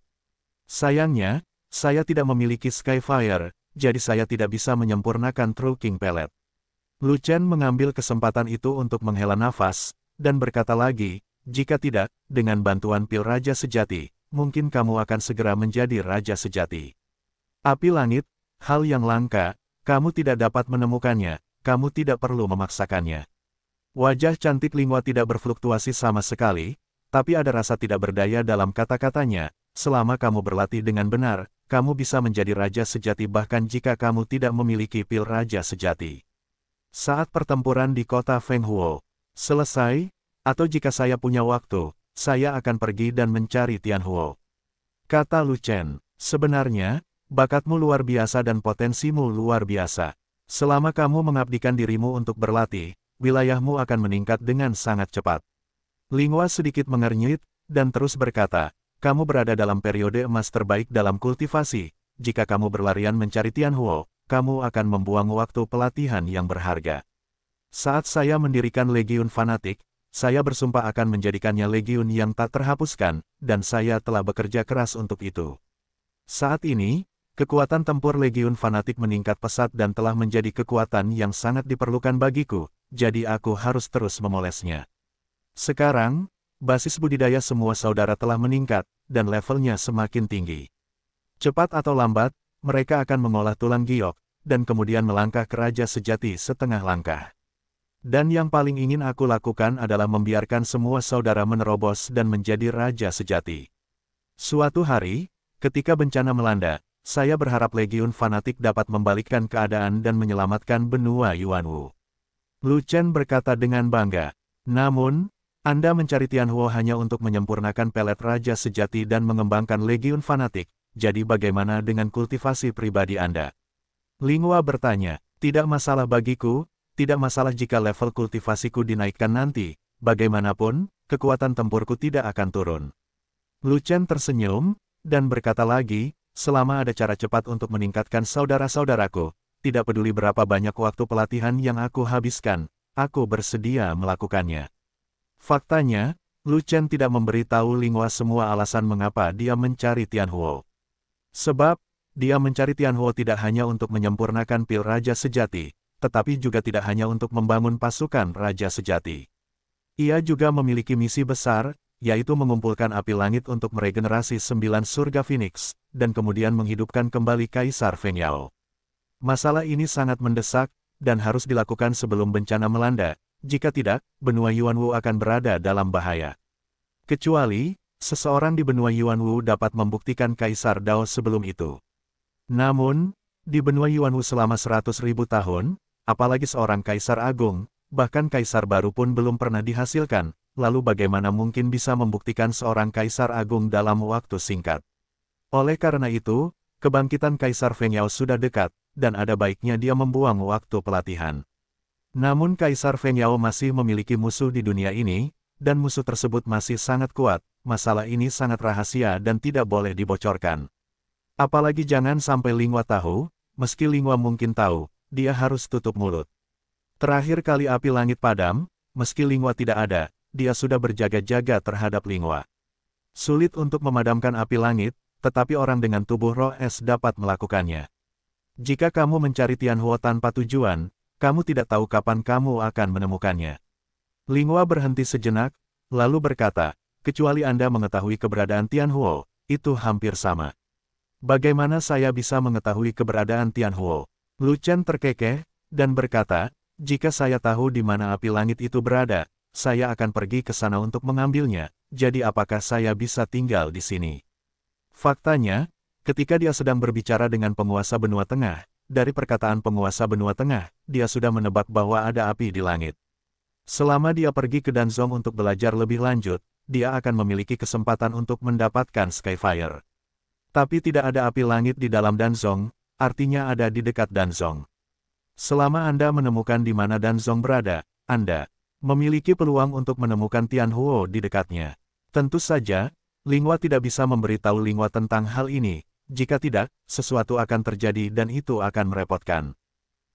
Sayangnya, saya tidak memiliki Skyfire, jadi saya tidak bisa menyempurnakan True King Pellet. Lucen mengambil kesempatan itu untuk menghela nafas, dan berkata lagi, jika tidak, dengan bantuan pil Raja Sejati, mungkin kamu akan segera menjadi Raja Sejati. Api langit, hal yang langka, kamu tidak dapat menemukannya, kamu tidak perlu memaksakannya. Wajah cantik lingua tidak berfluktuasi sama sekali, tapi ada rasa tidak berdaya dalam kata-katanya, selama kamu berlatih dengan benar, kamu bisa menjadi Raja Sejati bahkan jika kamu tidak memiliki pil Raja Sejati. Saat pertempuran di kota Fenghuo, selesai, atau jika saya punya waktu, saya akan pergi dan mencari Tianhuo. Kata Lu Chen, sebenarnya, bakatmu luar biasa dan potensimu luar biasa. Selama kamu mengabdikan dirimu untuk berlatih, wilayahmu akan meningkat dengan sangat cepat. Lingua sedikit mengernyit, dan terus berkata, kamu berada dalam periode emas terbaik dalam kultivasi, jika kamu berlarian mencari Tianhuo, kamu akan membuang waktu pelatihan yang berharga. Saat saya mendirikan Legion Fanatik, saya bersumpah akan menjadikannya legiun yang tak terhapuskan, dan saya telah bekerja keras untuk itu. Saat ini, kekuatan tempur legiun fanatik meningkat pesat dan telah menjadi kekuatan yang sangat diperlukan bagiku, jadi aku harus terus memolesnya. Sekarang, basis budidaya semua saudara telah meningkat, dan levelnya semakin tinggi. Cepat atau lambat, mereka akan mengolah tulang giok, dan kemudian melangkah ke Raja Sejati setengah langkah. Dan yang paling ingin aku lakukan adalah membiarkan semua saudara menerobos dan menjadi raja sejati. Suatu hari, ketika bencana melanda, saya berharap legiun fanatik dapat membalikkan keadaan dan menyelamatkan benua Yuanwu. Lu Chen berkata dengan bangga. Namun, Anda mencari Tianhuo hanya untuk menyempurnakan pelet raja sejati dan mengembangkan legiun fanatik, jadi bagaimana dengan kultivasi pribadi Anda? Lingua bertanya, tidak masalah bagiku, tidak masalah jika level kultivasiku dinaikkan nanti, bagaimanapun, kekuatan tempurku tidak akan turun. Lucen tersenyum, dan berkata lagi, selama ada cara cepat untuk meningkatkan saudara-saudaraku, tidak peduli berapa banyak waktu pelatihan yang aku habiskan, aku bersedia melakukannya. Faktanya, Lucen tidak memberitahu Lingwa semua alasan mengapa dia mencari Tianhuo. Sebab, dia mencari Tianhuo tidak hanya untuk menyempurnakan pil raja sejati, tetapi juga tidak hanya untuk membangun pasukan Raja Sejati. Ia juga memiliki misi besar, yaitu mengumpulkan api langit untuk meregenerasi sembilan surga Phoenix, dan kemudian menghidupkan kembali Kaisar Feng Yao. Masalah ini sangat mendesak, dan harus dilakukan sebelum bencana melanda, jika tidak, benua Yuanwu akan berada dalam bahaya. Kecuali, seseorang di benua Yuanwu dapat membuktikan Kaisar Dao sebelum itu. Namun, di benua Yuanwu selama ribu tahun, apalagi seorang kaisar agung, bahkan kaisar baru pun belum pernah dihasilkan, lalu bagaimana mungkin bisa membuktikan seorang kaisar agung dalam waktu singkat. Oleh karena itu, kebangkitan kaisar Feng Yao sudah dekat, dan ada baiknya dia membuang waktu pelatihan. Namun kaisar Feng Yao masih memiliki musuh di dunia ini, dan musuh tersebut masih sangat kuat, masalah ini sangat rahasia dan tidak boleh dibocorkan. Apalagi jangan sampai Lingwa tahu, meski Lingwa mungkin tahu, dia harus tutup mulut. Terakhir kali api langit padam, meski Lingwa tidak ada, dia sudah berjaga-jaga terhadap Lingwa. Sulit untuk memadamkan api langit, tetapi orang dengan tubuh roh es dapat melakukannya. Jika kamu mencari Tianhuo tanpa tujuan, kamu tidak tahu kapan kamu akan menemukannya. Lingwa berhenti sejenak, lalu berkata, kecuali Anda mengetahui keberadaan Tianhuo, itu hampir sama. Bagaimana saya bisa mengetahui keberadaan Tianhuo? Lucian terkekeh, dan berkata, jika saya tahu di mana api langit itu berada, saya akan pergi ke sana untuk mengambilnya, jadi apakah saya bisa tinggal di sini? Faktanya, ketika dia sedang berbicara dengan penguasa benua tengah, dari perkataan penguasa benua tengah, dia sudah menebak bahwa ada api di langit. Selama dia pergi ke Danzong untuk belajar lebih lanjut, dia akan memiliki kesempatan untuk mendapatkan Skyfire. Tapi tidak ada api langit di dalam Danzong, artinya ada di dekat Danzong. Selama Anda menemukan di mana Danzong berada, Anda memiliki peluang untuk menemukan Tianhuo di dekatnya. Tentu saja, Lingwa tidak bisa memberitahu Lingwa tentang hal ini, jika tidak, sesuatu akan terjadi dan itu akan merepotkan.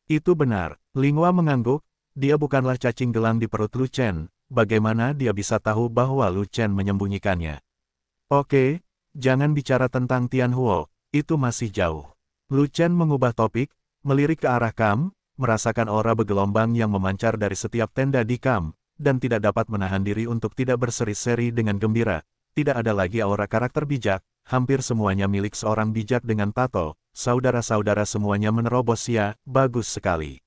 Itu benar, Lingwa mengangguk, dia bukanlah cacing gelang di perut Lu Chen, bagaimana dia bisa tahu bahwa Lu Chen menyembunyikannya? Oke, jangan bicara tentang Tianhuo, itu masih jauh. Lu Chen mengubah topik, melirik ke arah Kam, merasakan aura bergelombang yang memancar dari setiap tenda di Kam, dan tidak dapat menahan diri untuk tidak berseri-seri dengan gembira. Tidak ada lagi aura karakter bijak, hampir semuanya milik seorang bijak dengan tato, saudara-saudara semuanya menerobos ya, bagus sekali.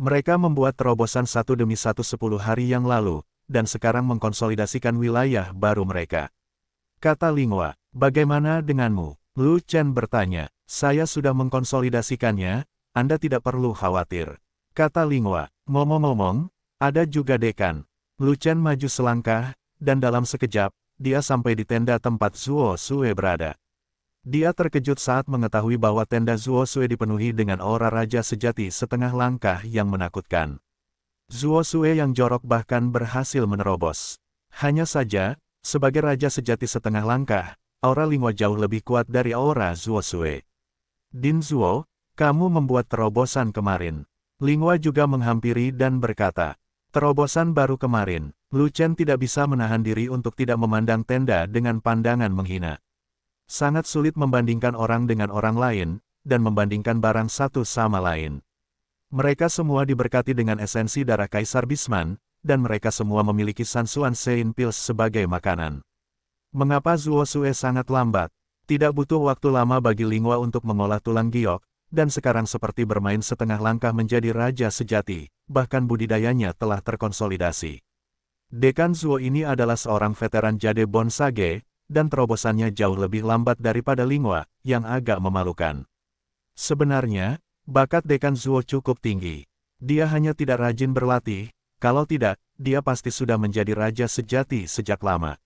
Mereka membuat terobosan satu demi satu sepuluh hari yang lalu, dan sekarang mengkonsolidasikan wilayah baru mereka. Kata Lingwa, bagaimana denganmu? Lu Chen bertanya. Saya sudah mengkonsolidasikannya, Anda tidak perlu khawatir. Kata Lingwa, ngomong-ngomong, ada juga Dekan. Lucen maju selangkah, dan dalam sekejap, dia sampai di tenda tempat Zuo Sue berada. Dia terkejut saat mengetahui bahwa tenda Zuo Sue dipenuhi dengan aura raja sejati setengah langkah yang menakutkan. Zuo Sue yang jorok bahkan berhasil menerobos. Hanya saja, sebagai raja sejati setengah langkah, aura Lingwa jauh lebih kuat dari aura Zuo Sue. Din Zuo, kamu membuat terobosan kemarin. Lingwa juga menghampiri dan berkata, terobosan baru kemarin, Lu Chen tidak bisa menahan diri untuk tidak memandang tenda dengan pandangan menghina. Sangat sulit membandingkan orang dengan orang lain, dan membandingkan barang satu sama lain. Mereka semua diberkati dengan esensi darah Kaisar Bisman, dan mereka semua memiliki Sansuan Sein Pils sebagai makanan. Mengapa Zuo Sue sangat lambat? Tidak butuh waktu lama bagi Lingua untuk mengolah tulang giok, dan sekarang seperti bermain setengah langkah menjadi raja sejati, bahkan budidayanya telah terkonsolidasi. Dekan Zuo ini adalah seorang veteran Jade Bonsage, dan terobosannya jauh lebih lambat daripada Lingua, yang agak memalukan. Sebenarnya, bakat Dekan Zuo cukup tinggi. Dia hanya tidak rajin berlatih, kalau tidak, dia pasti sudah menjadi raja sejati sejak lama.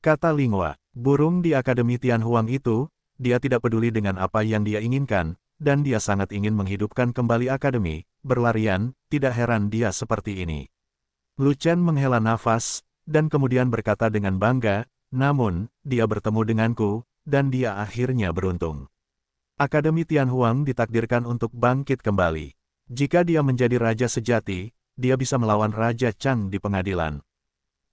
Kata Lingua, burung di Akademi Tianhuang itu, dia tidak peduli dengan apa yang dia inginkan, dan dia sangat ingin menghidupkan kembali Akademi, berlarian, tidak heran dia seperti ini. Lu Chen menghela nafas, dan kemudian berkata dengan bangga, namun, dia bertemu denganku, dan dia akhirnya beruntung. Akademi Tianhuang ditakdirkan untuk bangkit kembali. Jika dia menjadi raja sejati, dia bisa melawan Raja Chang di pengadilan.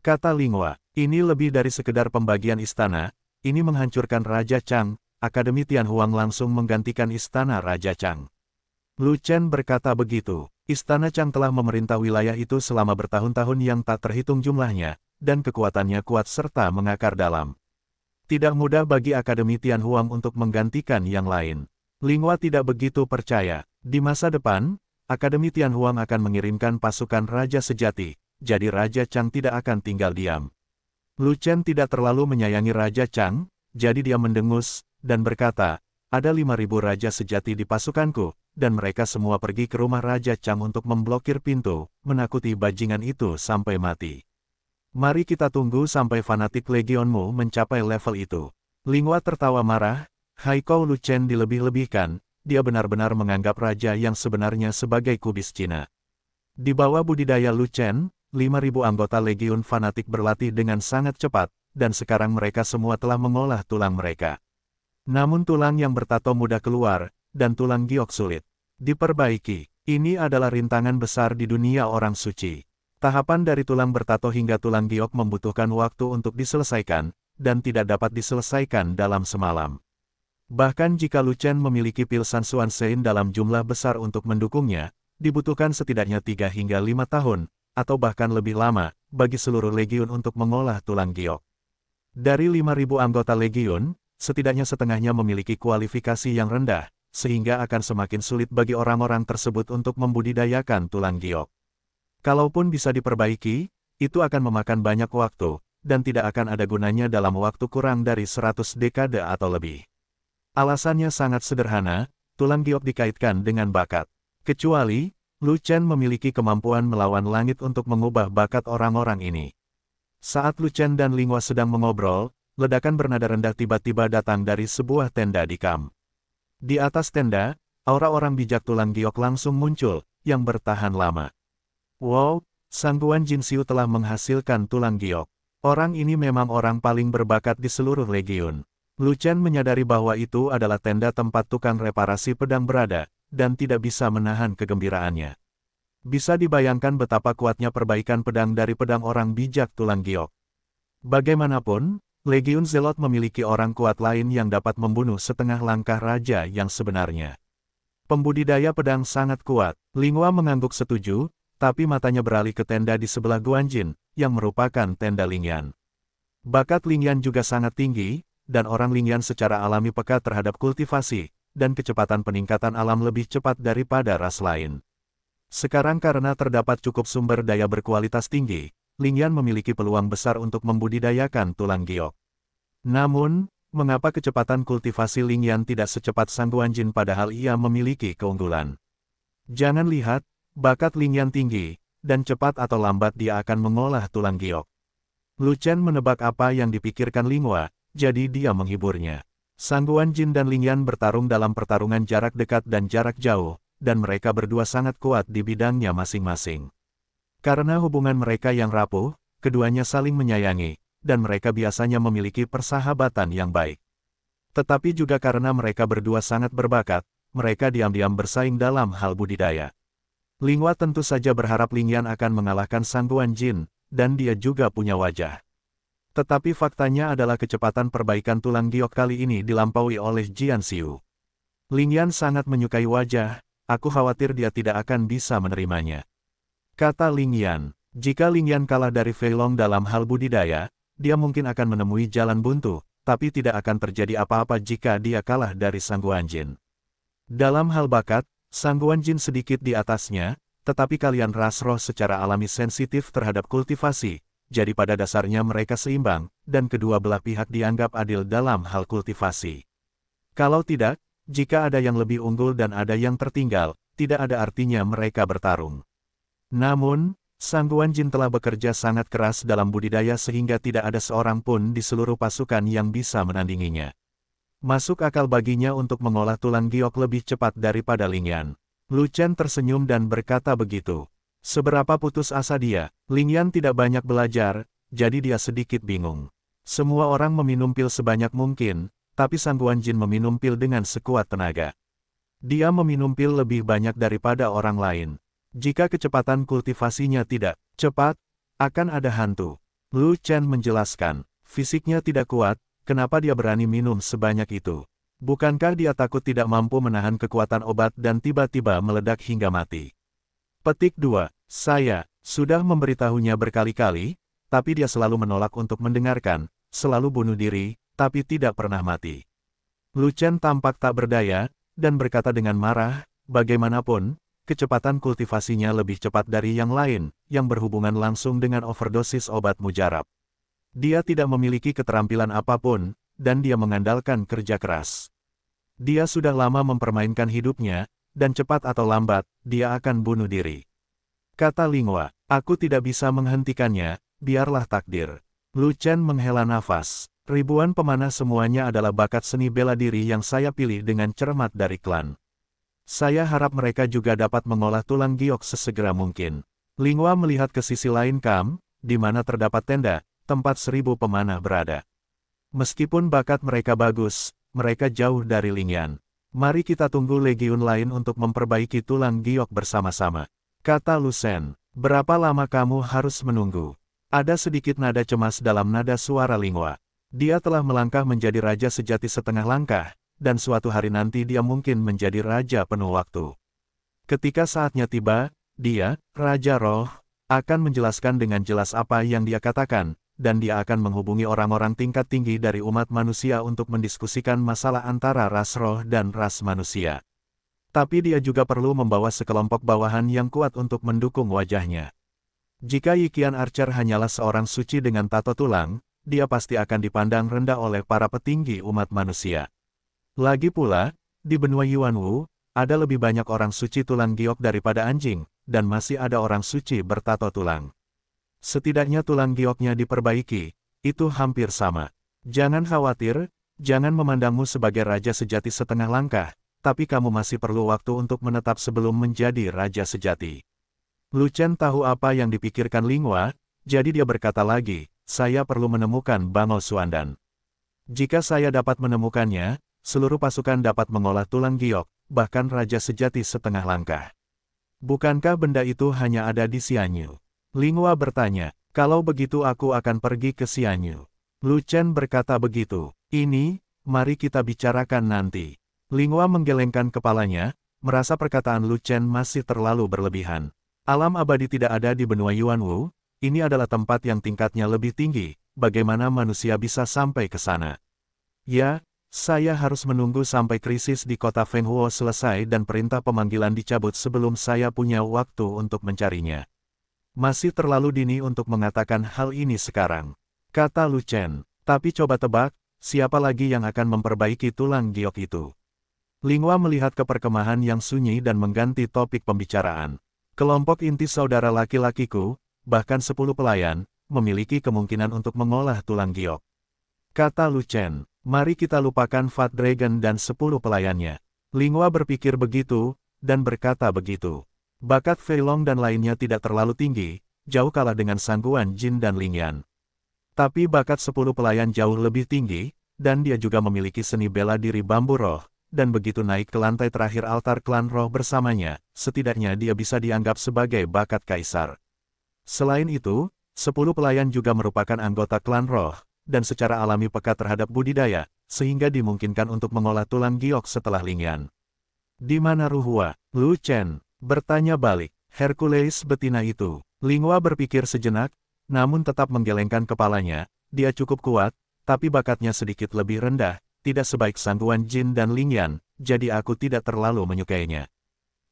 Kata Lingwa, ini lebih dari sekedar pembagian istana, ini menghancurkan Raja Chang, Akademi Tianhuang langsung menggantikan istana Raja Chang. Lu Chen berkata begitu, istana Chang telah memerintah wilayah itu selama bertahun-tahun yang tak terhitung jumlahnya, dan kekuatannya kuat serta mengakar dalam. Tidak mudah bagi Akademi Tianhuang untuk menggantikan yang lain. Lingwa tidak begitu percaya. Di masa depan, Akademi Tianhuang akan mengirimkan pasukan Raja Sejati, jadi Raja Chang tidak akan tinggal diam. Lu Chen tidak terlalu menyayangi Raja Chang, jadi dia mendengus, dan berkata, ada 5.000 raja sejati di pasukanku, dan mereka semua pergi ke rumah Raja Chang untuk memblokir pintu, menakuti bajingan itu sampai mati. Mari kita tunggu sampai fanatik legionmu mencapai level itu. Lingwa tertawa marah, Lu Luchen dilebih-lebihkan, dia benar-benar menganggap raja yang sebenarnya sebagai kubis Cina. Di bawah budidaya Luchen, 5.000 anggota Legiun Fanatik berlatih dengan sangat cepat, dan sekarang mereka semua telah mengolah tulang mereka. Namun tulang yang bertato mudah keluar, dan tulang giok sulit. Diperbaiki, ini adalah rintangan besar di dunia orang suci. Tahapan dari tulang bertato hingga tulang giok membutuhkan waktu untuk diselesaikan, dan tidak dapat diselesaikan dalam semalam. Bahkan jika Lucen memiliki pil Sansuan Sein dalam jumlah besar untuk mendukungnya, dibutuhkan setidaknya 3 hingga 5 tahun, atau bahkan lebih lama, bagi seluruh legiun untuk mengolah tulang giok. Dari 5.000 anggota legiun, setidaknya setengahnya memiliki kualifikasi yang rendah, sehingga akan semakin sulit bagi orang-orang tersebut untuk membudidayakan tulang giok. Kalaupun bisa diperbaiki, itu akan memakan banyak waktu, dan tidak akan ada gunanya dalam waktu kurang dari 100 dekade atau lebih. Alasannya sangat sederhana, tulang giok dikaitkan dengan bakat. Kecuali, Lu Chen memiliki kemampuan melawan langit untuk mengubah bakat orang-orang ini. Saat Lu Chen dan Lingwa sedang mengobrol, ledakan bernada rendah tiba-tiba datang dari sebuah tenda di kam. Di atas tenda, aura orang bijak tulang giok langsung muncul, yang bertahan lama. Wow, sangguan Jin Xiu telah menghasilkan tulang giok. Orang ini memang orang paling berbakat di seluruh legiun. Lu Chen menyadari bahwa itu adalah tenda tempat tukang reparasi pedang berada, dan tidak bisa menahan kegembiraannya. Bisa dibayangkan betapa kuatnya perbaikan pedang dari pedang orang bijak tulang giok. Bagaimanapun, Legion Zelot memiliki orang kuat lain yang dapat membunuh setengah langkah raja yang sebenarnya. Pembudidaya pedang sangat kuat, Lingua mengangguk setuju, tapi matanya beralih ke tenda di sebelah Guanjin, yang merupakan tenda Lingyan. Bakat Lingyan juga sangat tinggi, dan orang Lingyan secara alami peka terhadap kultivasi, dan kecepatan peningkatan alam lebih cepat daripada ras lain. Sekarang karena terdapat cukup sumber daya berkualitas tinggi, Lingyan memiliki peluang besar untuk membudidayakan tulang giok. Namun, mengapa kecepatan kultivasi Lingyan tidak secepat sang Jin padahal ia memiliki keunggulan? Jangan lihat, bakat Lingyan tinggi, dan cepat atau lambat dia akan mengolah tulang giok. Lu Chen menebak apa yang dipikirkan Lingwa, jadi dia menghiburnya. Sangguan Jin dan Lingyan bertarung dalam pertarungan jarak dekat dan jarak jauh, dan mereka berdua sangat kuat di bidangnya masing-masing. Karena hubungan mereka yang rapuh, keduanya saling menyayangi, dan mereka biasanya memiliki persahabatan yang baik. Tetapi juga karena mereka berdua sangat berbakat, mereka diam-diam bersaing dalam hal budidaya. Lingwa tentu saja berharap Lingyan akan mengalahkan Sangguan Jin, dan dia juga punya wajah. Tetapi faktanya adalah kecepatan perbaikan tulang giok kali ini dilampaui oleh Jian Xiu. Yan sangat menyukai wajah, aku khawatir dia tidak akan bisa menerimanya. Kata Ling Yan, jika Ling Yan kalah dari Feilong dalam hal budidaya, dia mungkin akan menemui jalan buntu, tapi tidak akan terjadi apa-apa jika dia kalah dari Jin. Dalam hal bakat, Jin sedikit di atasnya, tetapi kalian ras roh secara alami sensitif terhadap kultivasi, jadi pada dasarnya mereka seimbang, dan kedua belah pihak dianggap adil dalam hal kultivasi. Kalau tidak, jika ada yang lebih unggul dan ada yang tertinggal, tidak ada artinya mereka bertarung. Namun, Sangguan Jin telah bekerja sangat keras dalam budidaya sehingga tidak ada seorang pun di seluruh pasukan yang bisa menandinginya. Masuk akal baginya untuk mengolah tulang giok lebih cepat daripada Lingyan. Lu Chen tersenyum dan berkata begitu. Seberapa putus asa dia, Ling Yan tidak banyak belajar, jadi dia sedikit bingung. Semua orang meminum pil sebanyak mungkin, tapi Sang Guan Jin meminum pil dengan sekuat tenaga. Dia meminum pil lebih banyak daripada orang lain. Jika kecepatan kultivasinya tidak cepat, akan ada hantu. Lu Chen menjelaskan, fisiknya tidak kuat, kenapa dia berani minum sebanyak itu? Bukankah dia takut tidak mampu menahan kekuatan obat dan tiba-tiba meledak hingga mati? Petik 2. Saya, sudah memberitahunya berkali-kali, tapi dia selalu menolak untuk mendengarkan, selalu bunuh diri, tapi tidak pernah mati. Lucen tampak tak berdaya, dan berkata dengan marah, bagaimanapun, kecepatan kultivasinya lebih cepat dari yang lain, yang berhubungan langsung dengan overdosis obat mujarab. Dia tidak memiliki keterampilan apapun, dan dia mengandalkan kerja keras. Dia sudah lama mempermainkan hidupnya, dan cepat atau lambat, dia akan bunuh diri. Kata Lingwa, aku tidak bisa menghentikannya, biarlah takdir. Lu Chen menghela nafas. Ribuan pemanah semuanya adalah bakat seni bela diri yang saya pilih dengan cermat dari klan. Saya harap mereka juga dapat mengolah tulang giok sesegera mungkin. Lingwa melihat ke sisi lain kam, di mana terdapat tenda, tempat seribu pemanah berada. Meskipun bakat mereka bagus, mereka jauh dari Lingyan. Mari kita tunggu legiun lain untuk memperbaiki tulang giok bersama-sama kata Lusen, Berapa lama kamu harus menunggu? Ada sedikit nada cemas dalam nada suara Lingua. Dia telah melangkah menjadi raja sejati setengah langkah, dan suatu hari nanti dia mungkin menjadi raja penuh waktu. Ketika saatnya tiba, dia, Raja Roh, akan menjelaskan dengan jelas apa yang dia katakan, dan dia akan menghubungi orang-orang tingkat tinggi dari umat manusia untuk mendiskusikan masalah antara ras roh dan ras manusia. Tapi dia juga perlu membawa sekelompok bawahan yang kuat untuk mendukung wajahnya. Jika Yikian Archer hanyalah seorang suci dengan tato tulang, dia pasti akan dipandang rendah oleh para petinggi umat manusia. Lagi pula, di benua Yuanwu, ada lebih banyak orang suci tulang giok daripada anjing, dan masih ada orang suci bertato tulang. Setidaknya tulang gioknya diperbaiki, itu hampir sama. Jangan khawatir, jangan memandangmu sebagai raja sejati setengah langkah, tapi kamu masih perlu waktu untuk menetap sebelum menjadi raja sejati. Lu Chen tahu apa yang dipikirkan Lingwa, jadi dia berkata lagi, saya perlu menemukan Bango Suandan. Jika saya dapat menemukannya, seluruh pasukan dapat mengolah tulang giok, bahkan raja sejati setengah langkah. Bukankah benda itu hanya ada di Sianyu? Lingwa bertanya, kalau begitu aku akan pergi ke Sianyu. Lu Chen berkata begitu, ini, mari kita bicarakan nanti. Lingua menggelengkan kepalanya, merasa perkataan Lu Chen masih terlalu berlebihan. Alam abadi tidak ada di benua Yuanwu, ini adalah tempat yang tingkatnya lebih tinggi, bagaimana manusia bisa sampai ke sana? Ya, saya harus menunggu sampai krisis di kota Huo selesai dan perintah pemanggilan dicabut sebelum saya punya waktu untuk mencarinya. Masih terlalu dini untuk mengatakan hal ini sekarang, kata Lu Chen. Tapi coba tebak, siapa lagi yang akan memperbaiki tulang giok itu? Lingwa melihat ke perkemahan yang sunyi dan mengganti topik pembicaraan. Kelompok inti saudara laki-lakiku, bahkan sepuluh pelayan, memiliki kemungkinan untuk mengolah tulang giok. Kata Lu Chen, mari kita lupakan Fat Dragon dan sepuluh pelayannya. Lingwa berpikir begitu, dan berkata begitu. Bakat Feilong dan lainnya tidak terlalu tinggi, jauh kalah dengan sangguan Jin dan Lingyan. Tapi bakat sepuluh pelayan jauh lebih tinggi, dan dia juga memiliki seni bela diri bambu roh, dan begitu naik ke lantai terakhir altar klan roh bersamanya, setidaknya dia bisa dianggap sebagai bakat kaisar. Selain itu, sepuluh pelayan juga merupakan anggota klan roh, dan secara alami peka terhadap budidaya, sehingga dimungkinkan untuk mengolah tulang giok setelah lingyan. Di mana Ruhua? Lu Chen, bertanya balik. Hercules betina itu. Lingua berpikir sejenak, namun tetap menggelengkan kepalanya, dia cukup kuat, tapi bakatnya sedikit lebih rendah, tidak sebaik sangguan Jin dan Lingyan, jadi aku tidak terlalu menyukainya.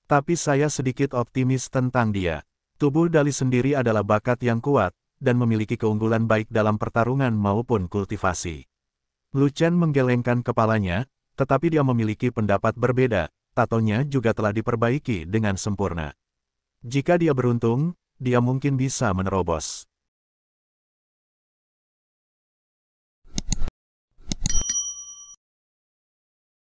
Tapi saya sedikit optimis tentang dia. Tubuh Dali sendiri adalah bakat yang kuat, dan memiliki keunggulan baik dalam pertarungan maupun kultivasi. Chen menggelengkan kepalanya, tetapi dia memiliki pendapat berbeda, tatonya juga telah diperbaiki dengan sempurna. Jika dia beruntung, dia mungkin bisa menerobos.